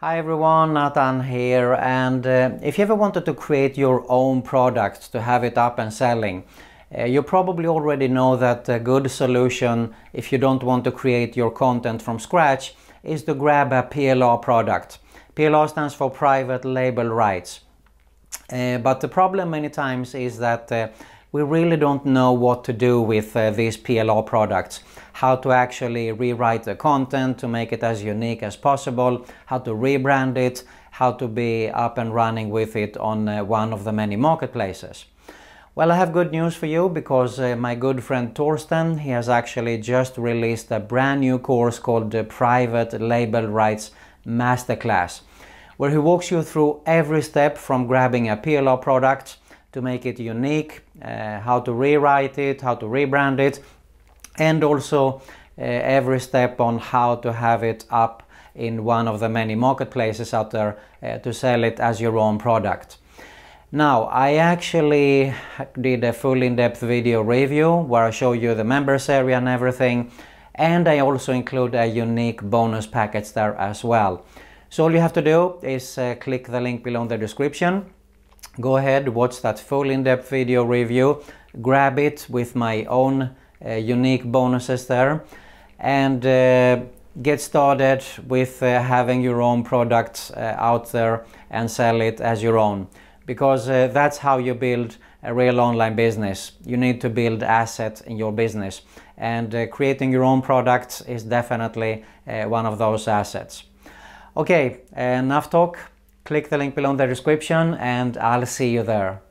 Hi everyone, Nathan here and uh, if you ever wanted to create your own product to have it up and selling, uh, you probably already know that a good solution if you don't want to create your content from scratch is to grab a PLR product. PLR stands for Private Label Rights. Uh, but the problem many times is that uh, we really don't know what to do with uh, these PLR products. How to actually rewrite the content to make it as unique as possible, how to rebrand it, how to be up and running with it on uh, one of the many marketplaces. Well, I have good news for you because uh, my good friend Torsten, he has actually just released a brand new course called the Private Label Rights Masterclass, where he walks you through every step from grabbing a PLR product to make it unique, uh, how to rewrite it, how to rebrand it, and also uh, every step on how to have it up in one of the many marketplaces out there uh, to sell it as your own product. Now, I actually did a full in-depth video review where I show you the members area and everything, and I also include a unique bonus package there as well. So all you have to do is uh, click the link below in the description go ahead, watch that full in-depth video review, grab it with my own uh, unique bonuses there, and uh, get started with uh, having your own products uh, out there and sell it as your own. Because uh, that's how you build a real online business. You need to build assets in your business. And uh, creating your own products is definitely one of those assets. Okay, enough talk click the link below in the description and I'll see you there.